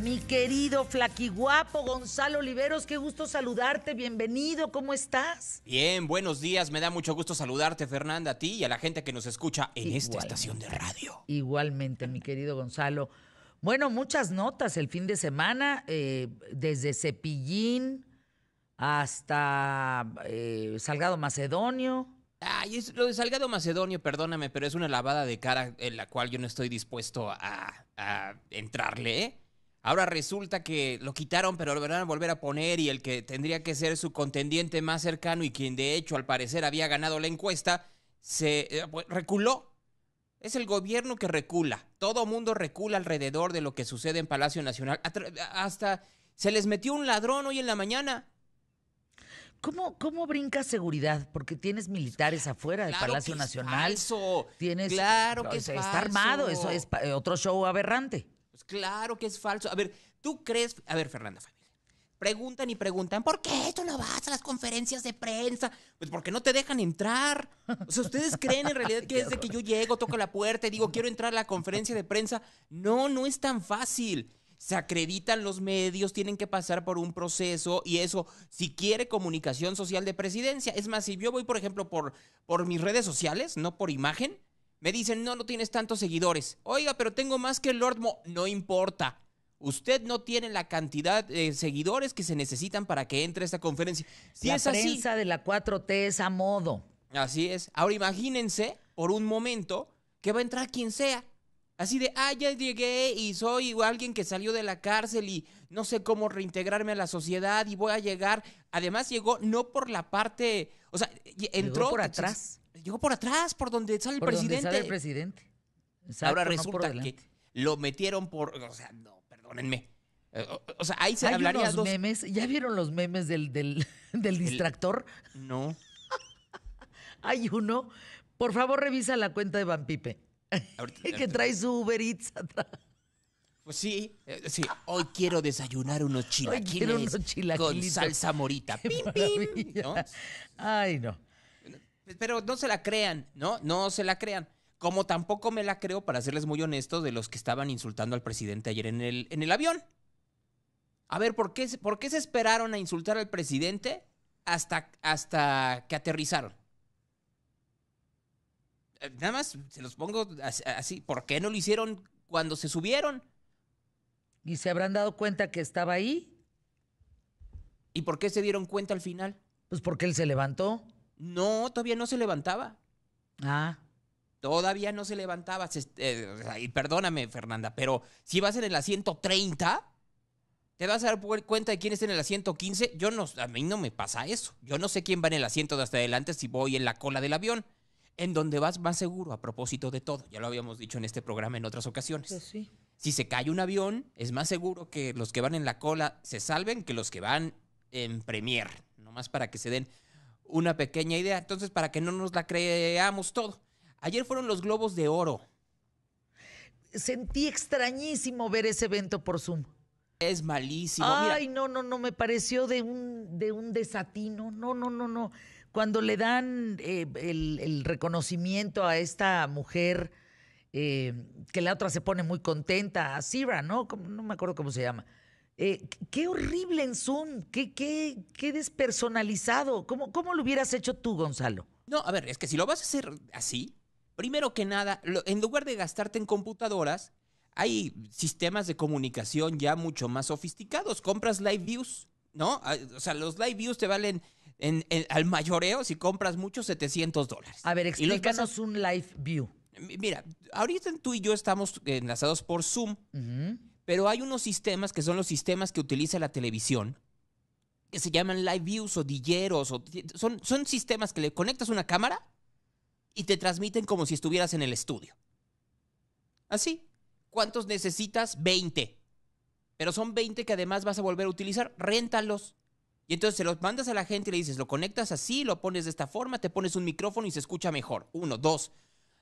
Mi querido flaquiguapo Gonzalo Oliveros, qué gusto saludarte, bienvenido, ¿cómo estás? Bien, buenos días, me da mucho gusto saludarte Fernanda, a ti y a la gente que nos escucha en esta estación de radio. Igualmente, mi querido Gonzalo. Bueno, muchas notas el fin de semana, eh, desde Cepillín hasta eh, Salgado Macedonio. Ay, es, lo de Salgado Macedonio, perdóname, pero es una lavada de cara en la cual yo no estoy dispuesto a, a entrarle, ¿eh? Ahora resulta que lo quitaron, pero lo van a volver a poner y el que tendría que ser su contendiente más cercano y quien de hecho al parecer había ganado la encuesta, se eh, pues, reculó. Es el gobierno que recula. Todo mundo recula alrededor de lo que sucede en Palacio Nacional. Hasta se les metió un ladrón hoy en la mañana. ¿Cómo, ¿Cómo brinca seguridad? Porque tienes militares afuera del Palacio Nacional. claro que está armado, eso es otro show aberrante. Claro que es falso. A ver, ¿tú crees? A ver, Fernanda familia. Preguntan y preguntan, ¿por qué tú no vas a las conferencias de prensa? Pues porque no te dejan entrar. O sea, ¿ustedes creen en realidad que es de que yo llego, toco la puerta y digo, quiero entrar a la conferencia de prensa? No, no es tan fácil se acreditan los medios, tienen que pasar por un proceso y eso, si quiere comunicación social de presidencia. Es más, si yo voy, por ejemplo, por, por mis redes sociales, no por imagen, me dicen, no, no tienes tantos seguidores. Oiga, pero tengo más que Lord Mo. No importa. Usted no tiene la cantidad de seguidores que se necesitan para que entre a esta conferencia. Si la prensa de la 4T es a modo. Así es. Ahora imagínense por un momento que va a entrar quien sea. Así de, ah, ya llegué y soy alguien que salió de la cárcel y no sé cómo reintegrarme a la sociedad y voy a llegar. Además llegó no por la parte, o sea, entró por atrás llegó por atrás, por donde sale el presidente. Donde sale el presidente. Ahora resulta que lo metieron por. O sea, no, perdónenme. Eh, o sea, ahí se Hay hablaría unos memes. ¿Ya vieron los memes del, del, distractor? No. Hay uno. Por favor, revisa la cuenta de Van Pipe. Ahorita, que trae su Uber Eats atrás. Pues sí, eh, sí. Hoy quiero desayunar unos chilaquiles, unos chilaquiles con salsa morita. Pim, Ay, no pero no se la crean, ¿no? No se la crean. Como tampoco me la creo, para serles muy honestos, de los que estaban insultando al presidente ayer en el, en el avión. A ver, ¿por qué, ¿por qué se esperaron a insultar al presidente hasta, hasta que aterrizaron? Eh, nada más se los pongo así. ¿Por qué no lo hicieron cuando se subieron? ¿Y se habrán dado cuenta que estaba ahí? ¿Y por qué se dieron cuenta al final? Pues porque él se levantó. No, todavía no se levantaba. Ah. Todavía no se levantaba. Eh, perdóname, Fernanda, pero si vas en el asiento 30, te vas a dar cuenta de quién está en el asiento 15. Yo no, a mí no me pasa eso. Yo no sé quién va en el asiento de hasta adelante si voy en la cola del avión. En donde vas más seguro, a propósito de todo. Ya lo habíamos dicho en este programa en otras ocasiones. Pues sí. Si se cae un avión, es más seguro que los que van en la cola se salven que los que van en Premier. Nomás para que se den una pequeña idea. Entonces, para que no nos la creamos todo. Ayer fueron los globos de oro. Sentí extrañísimo ver ese evento por Zoom. Es malísimo. Ay, no, no, no, me pareció de un, de un desatino. No, no, no, no. Cuando le dan eh, el, reconocimiento a esta mujer, eh, que la otra se pone muy contenta, a Sira, ¿no? No me acuerdo cómo se llama eh, qué horrible en Zoom, qué, qué, despersonalizado. ¿Cómo, lo hubieras hecho tú, Gonzalo? No, a ver, es que si lo vas a hacer así, primero que nada, en lugar de gastarte en computadoras, hay sistemas de comunicación ya mucho más sofisticados. Compras live views, ¿no? Ah, o sea, los live views te valen al mayoreo si compras muchos 700 dólares. A ver, explícanos un live view. Mira, ahorita tú y yo estamos enlazados por Zoom. Pero hay unos sistemas que son los sistemas que utiliza la televisión, que se llaman live views o dilleros, son, son sistemas que le conectas una cámara y te transmiten como si estuvieras en el estudio. Así. ¿Cuántos necesitas? 20. Pero son 20 que además vas a volver a utilizar. Réntalos. Y entonces se los mandas a la gente y le dices, lo conectas así, lo pones de esta forma, te pones un micrófono y se escucha mejor. Uno, dos.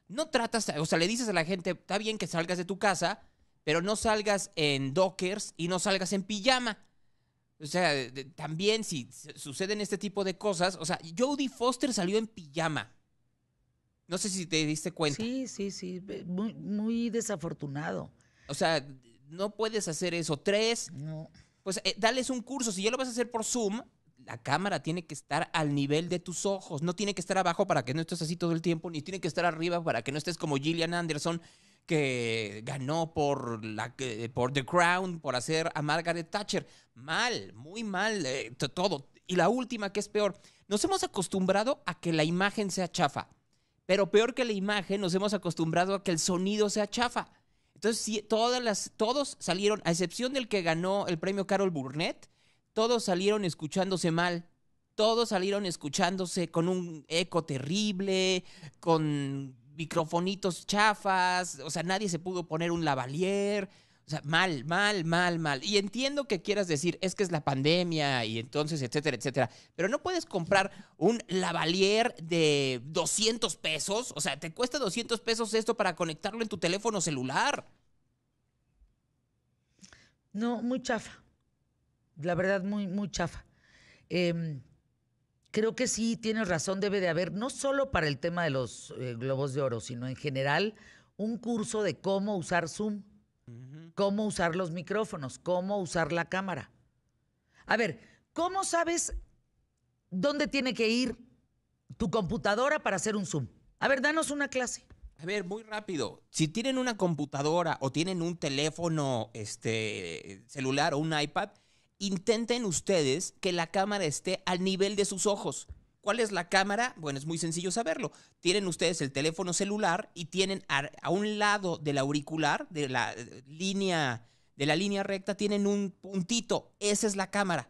No tratas, o sea, le dices a la gente, está bien que salgas de tu casa, pero no salgas en dockers y no salgas en pijama. O sea, también si suceden este tipo de cosas, o sea, Jodie Foster salió en pijama. No sé si te diste cuenta. Sí, sí, sí, muy, muy desafortunado. O sea, no puedes hacer eso. Tres, no. pues eh, dales un curso. Si ya lo vas a hacer por Zoom, la cámara tiene que estar al nivel de tus ojos. No tiene que estar abajo para que no estés así todo el tiempo, ni tiene que estar arriba para que no estés como Gillian Anderson que ganó por, la, por The Crown, por hacer a Margaret Thatcher. Mal, muy mal, eh, todo. Y la última, que es peor, nos hemos acostumbrado a que la imagen sea chafa, pero peor que la imagen, nos hemos acostumbrado a que el sonido sea chafa. Entonces, todas las, todos salieron, a excepción del que ganó el premio Carol Burnett, todos salieron escuchándose mal todos salieron escuchándose con un eco terrible, con microfonitos chafas, o sea, nadie se pudo poner un lavalier. O sea, mal, mal, mal, mal. Y entiendo que quieras decir, es que es la pandemia y entonces, etcétera, etcétera. Pero no puedes comprar un lavalier de 200 pesos. O sea, te cuesta 200 pesos esto para conectarlo en tu teléfono celular. No, muy chafa. La verdad, muy, muy chafa. Em, creo que sí tienes razón, debe de haber, no solo para el tema de los eh, globos de oro, sino en general, un curso de cómo usar Zoom, cómo usar los micrófonos, cómo usar la cámara. A ver, ¿cómo sabes dónde tiene que ir tu computadora para hacer un Zoom? A ver, danos una clase. A ver, muy rápido. Si tienen una computadora o tienen un teléfono este, celular o un iPad, intenten ustedes que la cámara esté al nivel de sus ojos. ¿Cuál es la cámara? Bueno, es muy sencillo saberlo. Tienen ustedes el teléfono celular y tienen a, un lado del auricular, de la eh, línea, de la línea recta, tienen un puntito. Esa es la cámara.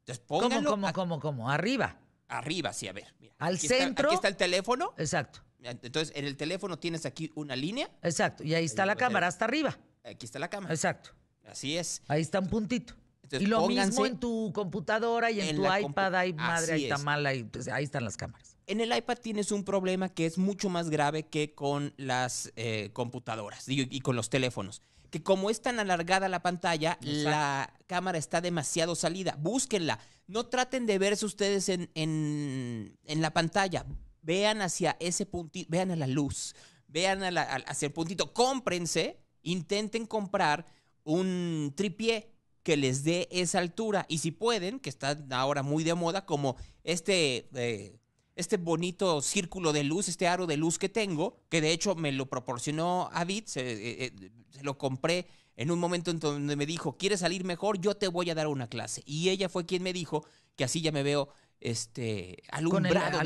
Entonces pónganlo. ¿Cómo, cómo, cómo, Arriba. Arriba, sí, a ver. al centro. Está, aquí está el teléfono. Exacto. Entonces, en el teléfono tienes aquí una línea. Exacto. Y ahí está la cámara, hasta arriba. Aquí está la cámara. Exacto. Así es. Ahí está un puntito y lo mismo en tu computadora y en, tu iPad, hay madre, tamala, pues, ahí están las cámaras. En el iPad tienes un problema que es mucho más grave que con las eh, computadoras y, con los teléfonos. Que como es tan alargada la pantalla, la cámara está demasiado salida. Búsquenla. No traten de verse ustedes en, la pantalla. Vean hacia ese puntito, vean a la luz, vean hacia el puntito. Cómprense, intenten comprar un tripié que les dé esa altura. Y si pueden, que están ahora muy de moda, como este, eh, este bonito círculo de luz, este aro de luz que tengo, que de hecho me lo proporcionó Avid, eh, eh, se, lo compré en un momento en donde me dijo, ¿quieres salir mejor? Yo te voy a dar una clase. Y ella fue quien me dijo que así ya me veo este, alumbrado.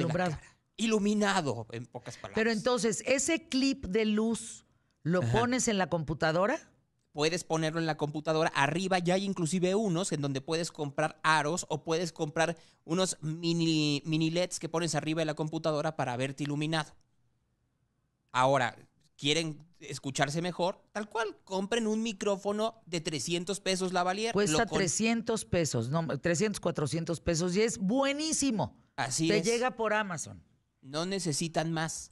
Iluminado, en pocas palabras. Pero entonces, ese clip de luz, ¿lo pones en la computadora? puedes ponerlo en la computadora. Arriba ya hay inclusive unos en donde puedes comprar aros o puedes comprar unos mini, mini LEDs que pones arriba de la computadora para verte iluminado. Ahora, ¿quieren escucharse mejor? Tal cual, compren un micrófono de 300 pesos la valía. Cuesta 300 pesos, 300, 400 pesos y es buenísimo. Así Te llega por Amazon. No necesitan más.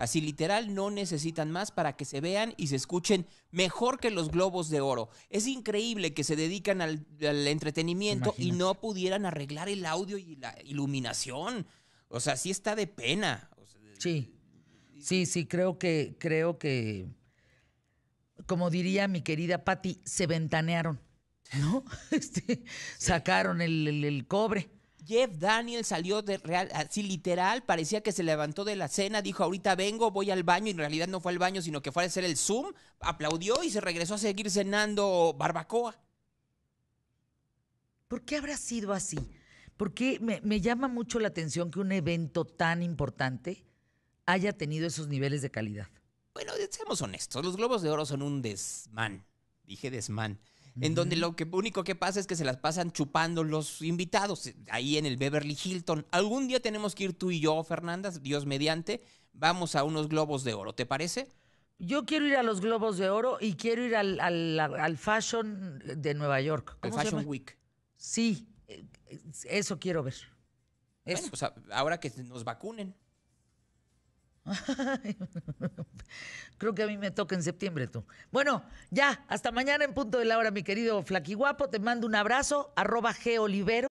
Así literal, no necesitan más para que se vean y se escuchen mejor que los globos de oro. Es increíble que se dedican al, entretenimiento y no pudieran arreglar el audio y la iluminación. O sea, sí está de pena. sí, sí, sí, creo que, creo que, como diría mi querida Patti, se ventanearon, ¿no? Este, sacaron el cobre. Jeff Daniel salió de real, así literal, parecía que se levantó de la cena, dijo ahorita vengo, voy al baño, y en realidad no fue al baño, sino que fue a hacer el Zoom, aplaudió y se regresó a seguir cenando barbacoa. ¿Por qué habrá sido así? Porque me, me llama mucho la atención que un evento tan importante haya tenido esos niveles de calidad. Bueno, seamos honestos, los globos de oro son un desmán, dije desmán en donde lo que, único que pasa es que se las pasan chupando los invitados, eh, ahí en el Beverly Hilton. Algún día tenemos que ir tú y yo, Fernanda, Dios mediante, vamos a unos globos de oro, ¿te parece? Yo quiero ir a los Globos de Oro y quiero ir al, Fashion de Nueva York. Al Fashion Week. Sí, eh, eso quiero ver. Bueno, pues, ahora que nos vacunen. Creo que a mí me toca en septiembre tú. Bueno, ya, hasta mañana en punto de la hora, mi querido Flaquiguapo. Te mando un abrazo, arroba G Olivero.